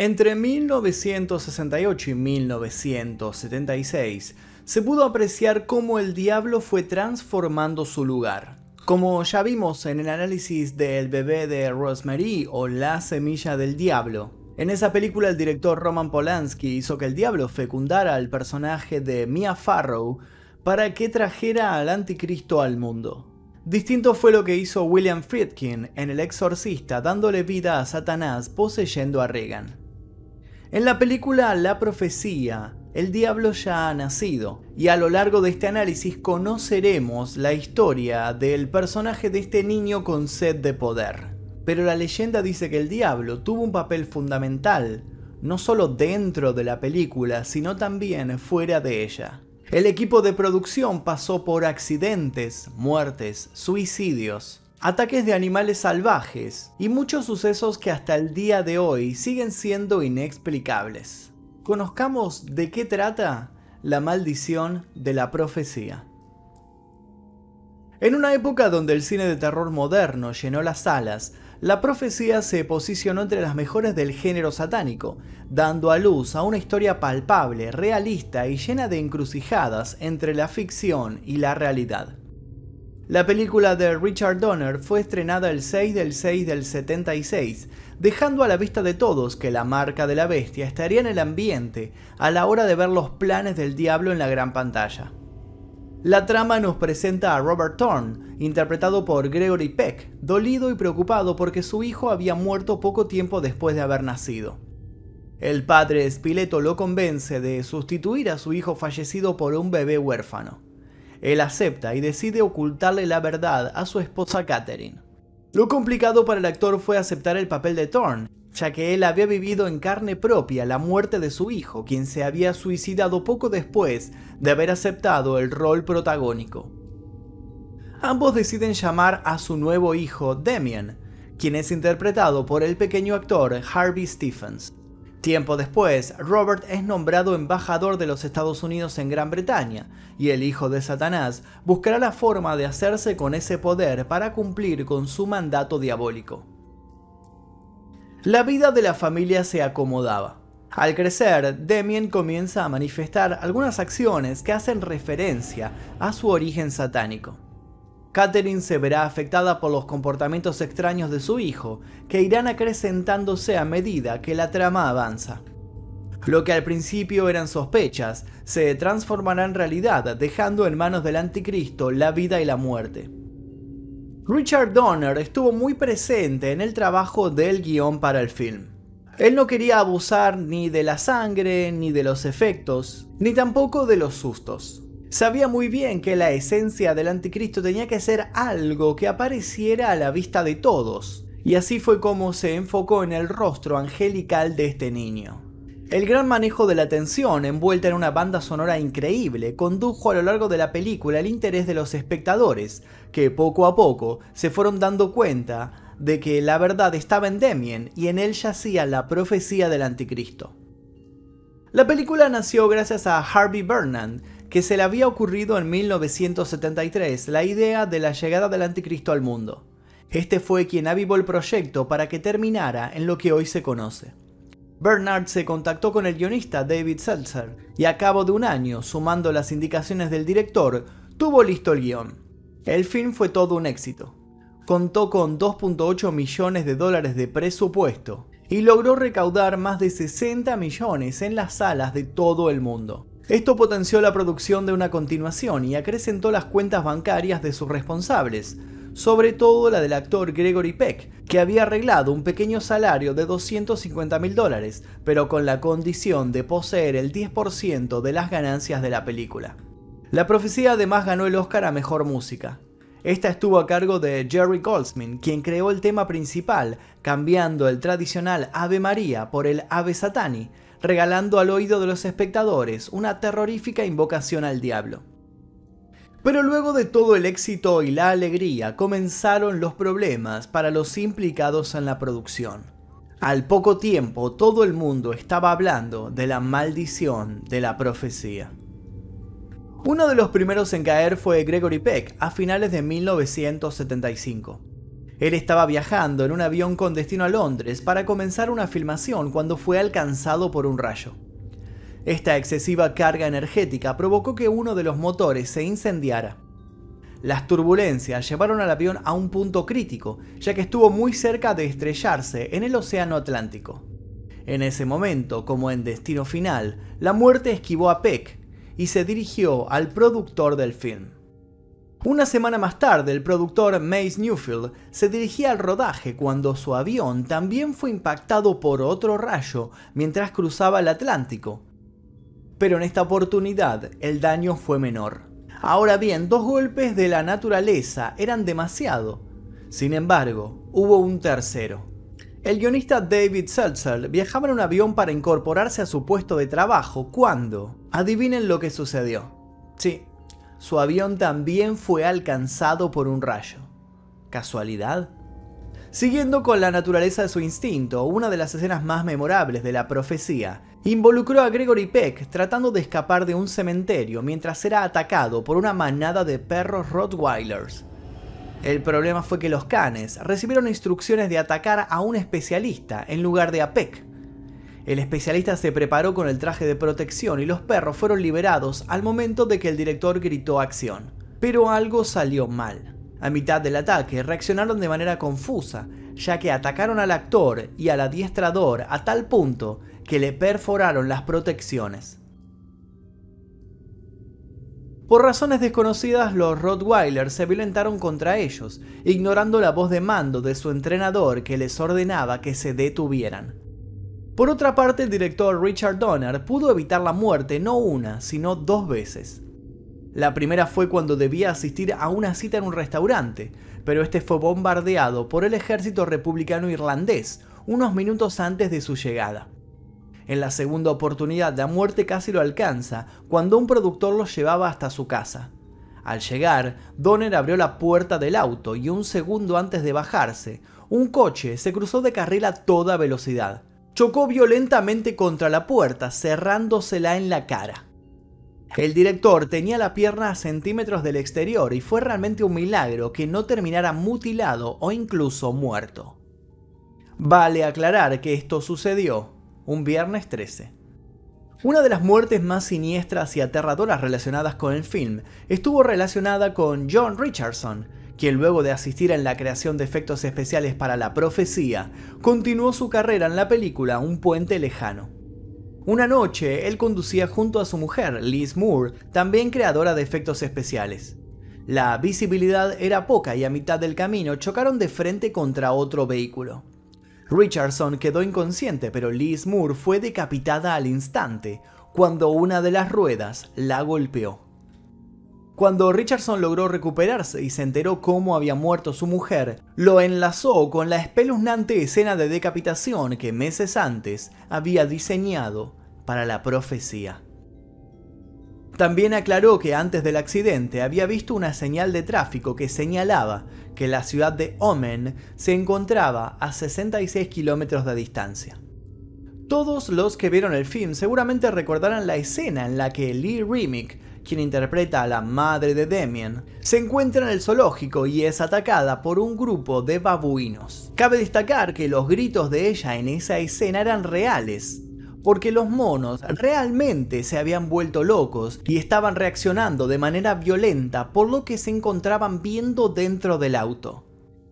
Entre 1968 y 1976 se pudo apreciar cómo el diablo fue transformando su lugar. Como ya vimos en el análisis de El bebé de Rosemary o La semilla del diablo, en esa película el director Roman Polanski hizo que el diablo fecundara al personaje de Mia Farrow para que trajera al anticristo al mundo. Distinto fue lo que hizo William Friedkin en El Exorcista dándole vida a Satanás poseyendo a Regan. En la película La Profecía, el diablo ya ha nacido, y a lo largo de este análisis conoceremos la historia del personaje de este niño con sed de poder. Pero la leyenda dice que el diablo tuvo un papel fundamental, no solo dentro de la película, sino también fuera de ella. El equipo de producción pasó por accidentes, muertes, suicidios, ataques de animales salvajes y muchos sucesos que hasta el día de hoy siguen siendo inexplicables. Conozcamos de qué trata la maldición de la profecía. En una época donde el cine de terror moderno llenó las salas, la profecía se posicionó entre las mejores del género satánico, dando a luz a una historia palpable, realista y llena de encrucijadas entre la ficción y la realidad. La película de Richard Donner fue estrenada el 6 del 6 del 76, dejando a la vista de todos que la marca de la bestia estaría en el ambiente a la hora de ver los planes del diablo en la gran pantalla. La trama nos presenta a Robert Thorne, interpretado por Gregory Peck, dolido y preocupado porque su hijo había muerto poco tiempo después de haber nacido. El padre Spileto lo convence de sustituir a su hijo fallecido por un bebé huérfano. Él acepta y decide ocultarle la verdad a su esposa Catherine. Lo complicado para el actor fue aceptar el papel de Thorne, ya que él había vivido en carne propia la muerte de su hijo, quien se había suicidado poco después de haber aceptado el rol protagónico. Ambos deciden llamar a su nuevo hijo Damien, quien es interpretado por el pequeño actor Harvey Stephens. Tiempo después, Robert es nombrado embajador de los Estados Unidos en Gran Bretaña, y el hijo de Satanás buscará la forma de hacerse con ese poder para cumplir con su mandato diabólico. La vida de la familia se acomodaba. Al crecer, Damien comienza a manifestar algunas acciones que hacen referencia a su origen satánico. Catherine se verá afectada por los comportamientos extraños de su hijo, que irán acrecentándose a medida que la trama avanza. Lo que al principio eran sospechas se transformará en realidad, dejando en manos del anticristo la vida y la muerte. Richard Donner estuvo muy presente en el trabajo del guión para el film. Él no quería abusar ni de la sangre, ni de los efectos, ni tampoco de los sustos. Sabía muy bien que la esencia del anticristo tenía que ser algo que apareciera a la vista de todos, y así fue como se enfocó en el rostro angelical de este niño. El gran manejo de la atención, envuelta en una banda sonora increíble, condujo a lo largo de la película el interés de los espectadores, que poco a poco se fueron dando cuenta de que la verdad estaba en Demien y en él yacía la profecía del anticristo. La película nació gracias a Harvey Bernard que se le había ocurrido en 1973 la idea de la llegada del anticristo al mundo. Este fue quien avivó el proyecto para que terminara en lo que hoy se conoce. Bernard se contactó con el guionista David Seltzer y a cabo de un año, sumando las indicaciones del director, tuvo listo el guión. El film fue todo un éxito. Contó con 2.8 millones de dólares de presupuesto y logró recaudar más de 60 millones en las salas de todo el mundo. Esto potenció la producción de una continuación y acrecentó las cuentas bancarias de sus responsables, sobre todo la del actor Gregory Peck, que había arreglado un pequeño salario de 250 mil dólares, pero con la condición de poseer el 10% de las ganancias de la película. La profecía además ganó el Oscar a Mejor Música. Esta estuvo a cargo de Jerry Goldsmith, quien creó el tema principal, cambiando el tradicional Ave María por el Ave Satani, regalando al oído de los espectadores una terrorífica invocación al diablo. Pero luego de todo el éxito y la alegría comenzaron los problemas para los implicados en la producción. Al poco tiempo todo el mundo estaba hablando de la maldición de la profecía. Uno de los primeros en caer fue Gregory Peck a finales de 1975. Él estaba viajando en un avión con destino a Londres para comenzar una filmación cuando fue alcanzado por un rayo. Esta excesiva carga energética provocó que uno de los motores se incendiara. Las turbulencias llevaron al avión a un punto crítico, ya que estuvo muy cerca de estrellarse en el Océano Atlántico. En ese momento, como en Destino Final, la muerte esquivó a Peck y se dirigió al productor del film. Una semana más tarde, el productor Mace Newfield se dirigía al rodaje cuando su avión también fue impactado por otro rayo mientras cruzaba el Atlántico. Pero en esta oportunidad el daño fue menor. Ahora bien, dos golpes de la naturaleza eran demasiado. Sin embargo, hubo un tercero. El guionista David Seltzer viajaba en un avión para incorporarse a su puesto de trabajo cuando, adivinen lo que sucedió. Sí, su avión también fue alcanzado por un rayo. ¿Casualidad? Siguiendo con la naturaleza de su instinto, una de las escenas más memorables de la profecía involucró a Gregory Peck tratando de escapar de un cementerio mientras era atacado por una manada de perros Rottweilers. El problema fue que los canes recibieron instrucciones de atacar a un especialista en lugar de a Peck, el especialista se preparó con el traje de protección y los perros fueron liberados al momento de que el director gritó acción. Pero algo salió mal. A mitad del ataque reaccionaron de manera confusa, ya que atacaron al actor y al adiestrador a tal punto que le perforaron las protecciones. Por razones desconocidas, los Rottweilers se violentaron contra ellos, ignorando la voz de mando de su entrenador que les ordenaba que se detuvieran. Por otra parte, el director Richard Donner pudo evitar la muerte no una, sino dos veces. La primera fue cuando debía asistir a una cita en un restaurante, pero este fue bombardeado por el ejército republicano irlandés unos minutos antes de su llegada. En la segunda oportunidad, la muerte casi lo alcanza cuando un productor lo llevaba hasta su casa. Al llegar, Donner abrió la puerta del auto y un segundo antes de bajarse, un coche se cruzó de carril a toda velocidad chocó violentamente contra la puerta, cerrándosela en la cara. El director tenía la pierna a centímetros del exterior y fue realmente un milagro que no terminara mutilado o incluso muerto. Vale aclarar que esto sucedió un viernes 13. Una de las muertes más siniestras y aterradoras relacionadas con el film estuvo relacionada con John Richardson, quien luego de asistir en la creación de efectos especiales para La Profecía, continuó su carrera en la película Un puente lejano. Una noche, él conducía junto a su mujer, Liz Moore, también creadora de efectos especiales. La visibilidad era poca y a mitad del camino chocaron de frente contra otro vehículo. Richardson quedó inconsciente, pero Liz Moore fue decapitada al instante, cuando una de las ruedas la golpeó. Cuando Richardson logró recuperarse y se enteró cómo había muerto su mujer, lo enlazó con la espeluznante escena de decapitación que meses antes había diseñado para la profecía. También aclaró que antes del accidente había visto una señal de tráfico que señalaba que la ciudad de Omen se encontraba a 66 kilómetros de distancia. Todos los que vieron el film seguramente recordarán la escena en la que Lee Remick quien interpreta a la madre de Demian, se encuentra en el zoológico y es atacada por un grupo de babuinos. Cabe destacar que los gritos de ella en esa escena eran reales, porque los monos realmente se habían vuelto locos y estaban reaccionando de manera violenta por lo que se encontraban viendo dentro del auto.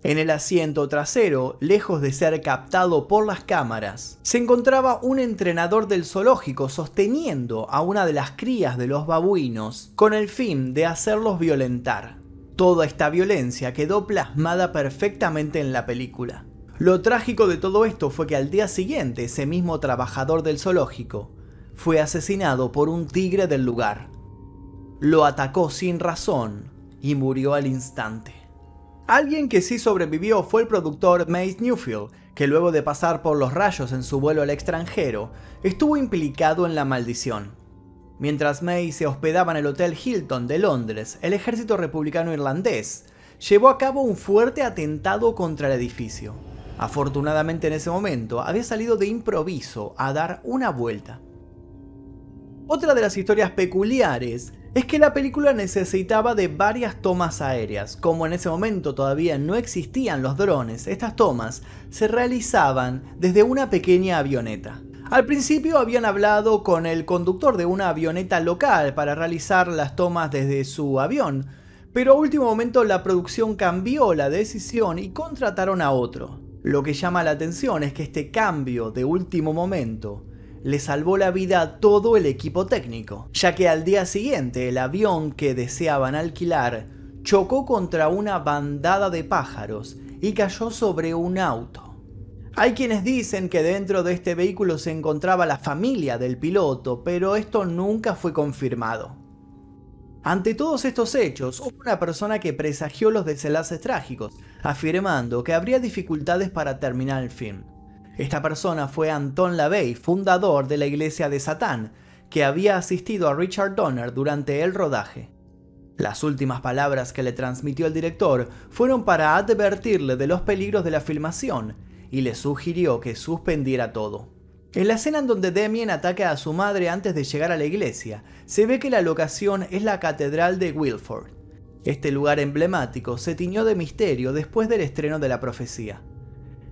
En el asiento trasero, lejos de ser captado por las cámaras, se encontraba un entrenador del zoológico sosteniendo a una de las crías de los babuinos con el fin de hacerlos violentar. Toda esta violencia quedó plasmada perfectamente en la película. Lo trágico de todo esto fue que al día siguiente ese mismo trabajador del zoológico fue asesinado por un tigre del lugar. Lo atacó sin razón y murió al instante. Alguien que sí sobrevivió fue el productor Mace Newfield, que luego de pasar por los rayos en su vuelo al extranjero, estuvo implicado en la maldición. Mientras May se hospedaba en el Hotel Hilton de Londres, el ejército republicano irlandés llevó a cabo un fuerte atentado contra el edificio. Afortunadamente en ese momento había salido de improviso a dar una vuelta. Otra de las historias peculiares es que la película necesitaba de varias tomas aéreas. Como en ese momento todavía no existían los drones, estas tomas se realizaban desde una pequeña avioneta. Al principio habían hablado con el conductor de una avioneta local para realizar las tomas desde su avión, pero a último momento la producción cambió la decisión y contrataron a otro. Lo que llama la atención es que este cambio de último momento le salvó la vida a todo el equipo técnico, ya que al día siguiente el avión que deseaban alquilar chocó contra una bandada de pájaros y cayó sobre un auto. Hay quienes dicen que dentro de este vehículo se encontraba la familia del piloto, pero esto nunca fue confirmado. Ante todos estos hechos, hubo una persona que presagió los desenlaces trágicos, afirmando que habría dificultades para terminar el film. Esta persona fue Anton LaVey, fundador de la Iglesia de Satán, que había asistido a Richard Donner durante el rodaje. Las últimas palabras que le transmitió el director fueron para advertirle de los peligros de la filmación y le sugirió que suspendiera todo. En la escena en donde Damien ataca a su madre antes de llegar a la iglesia, se ve que la locación es la Catedral de Wilford. Este lugar emblemático se tiñó de misterio después del estreno de la profecía.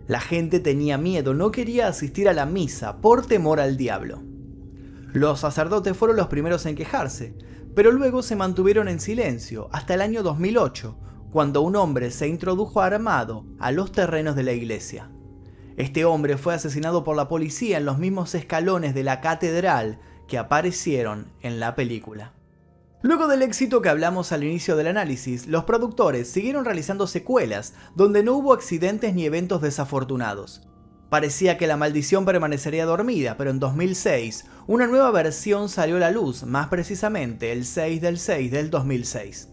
La gente tenía miedo, no quería asistir a la misa por temor al diablo. Los sacerdotes fueron los primeros en quejarse, pero luego se mantuvieron en silencio hasta el año 2008, cuando un hombre se introdujo armado a los terrenos de la iglesia. Este hombre fue asesinado por la policía en los mismos escalones de la catedral que aparecieron en la película. Luego del éxito que hablamos al inicio del análisis, los productores siguieron realizando secuelas donde no hubo accidentes ni eventos desafortunados. Parecía que la maldición permanecería dormida, pero en 2006 una nueva versión salió a la luz, más precisamente el 6 del 6 del 2006.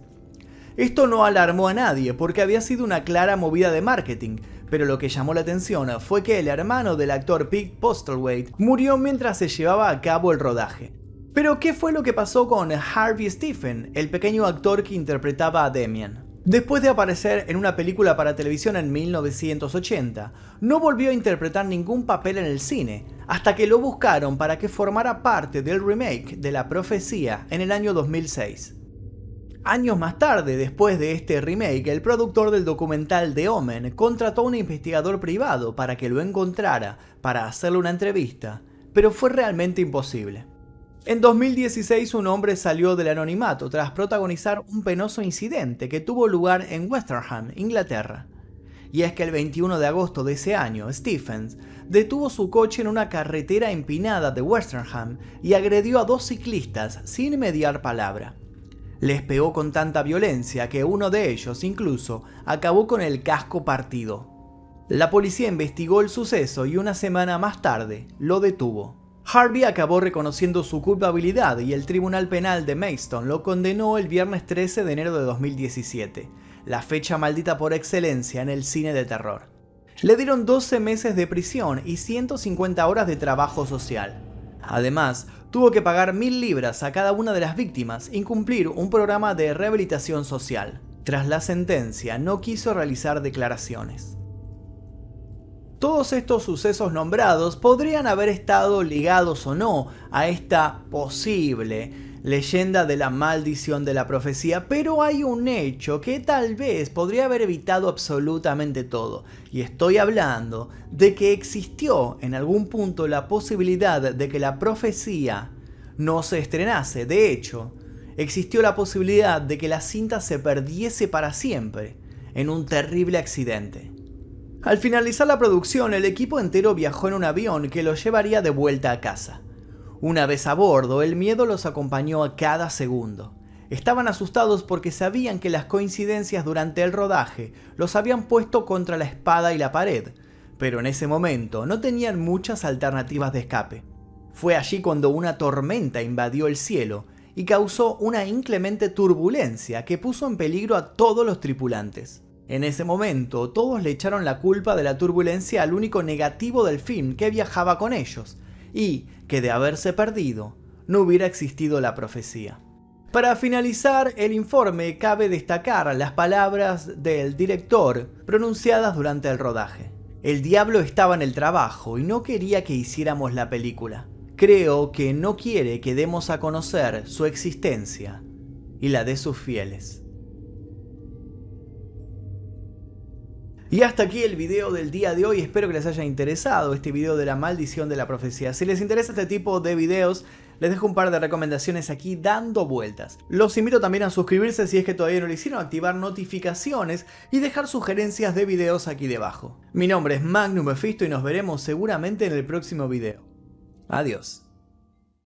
Esto no alarmó a nadie porque había sido una clara movida de marketing, pero lo que llamó la atención fue que el hermano del actor Pete Postlewaite murió mientras se llevaba a cabo el rodaje. Pero, ¿qué fue lo que pasó con Harvey Stephen, el pequeño actor que interpretaba a Demian? Después de aparecer en una película para televisión en 1980, no volvió a interpretar ningún papel en el cine, hasta que lo buscaron para que formara parte del remake de La Profecía en el año 2006. Años más tarde, después de este remake, el productor del documental The Omen contrató a un investigador privado para que lo encontrara para hacerle una entrevista, pero fue realmente imposible. En 2016 un hombre salió del anonimato tras protagonizar un penoso incidente que tuvo lugar en Westerham, Inglaterra. Y es que el 21 de agosto de ese año, Stephens detuvo su coche en una carretera empinada de Westerham y agredió a dos ciclistas sin mediar palabra. Les pegó con tanta violencia que uno de ellos incluso acabó con el casco partido. La policía investigó el suceso y una semana más tarde lo detuvo. Harvey acabó reconociendo su culpabilidad y el Tribunal Penal de Maidstone lo condenó el viernes 13 de enero de 2017, la fecha maldita por excelencia en el cine de terror. Le dieron 12 meses de prisión y 150 horas de trabajo social. Además, tuvo que pagar mil libras a cada una de las víctimas y cumplir un programa de rehabilitación social. Tras la sentencia, no quiso realizar declaraciones. Todos estos sucesos nombrados podrían haber estado ligados o no a esta posible leyenda de la maldición de la profecía, pero hay un hecho que tal vez podría haber evitado absolutamente todo, y estoy hablando de que existió en algún punto la posibilidad de que la profecía no se estrenase, de hecho, existió la posibilidad de que la cinta se perdiese para siempre en un terrible accidente. Al finalizar la producción, el equipo entero viajó en un avión que los llevaría de vuelta a casa. Una vez a bordo, el miedo los acompañó a cada segundo. Estaban asustados porque sabían que las coincidencias durante el rodaje los habían puesto contra la espada y la pared, pero en ese momento no tenían muchas alternativas de escape. Fue allí cuando una tormenta invadió el cielo y causó una inclemente turbulencia que puso en peligro a todos los tripulantes. En ese momento, todos le echaron la culpa de la turbulencia al único negativo del film que viajaba con ellos, y que de haberse perdido, no hubiera existido la profecía. Para finalizar el informe, cabe destacar las palabras del director pronunciadas durante el rodaje. El diablo estaba en el trabajo y no quería que hiciéramos la película. Creo que no quiere que demos a conocer su existencia y la de sus fieles. Y hasta aquí el video del día de hoy, espero que les haya interesado este video de la maldición de la profecía. Si les interesa este tipo de videos, les dejo un par de recomendaciones aquí dando vueltas. Los invito también a suscribirse si es que todavía no lo hicieron, activar notificaciones y dejar sugerencias de videos aquí debajo. Mi nombre es Magnum Mefisto y nos veremos seguramente en el próximo video. Adiós.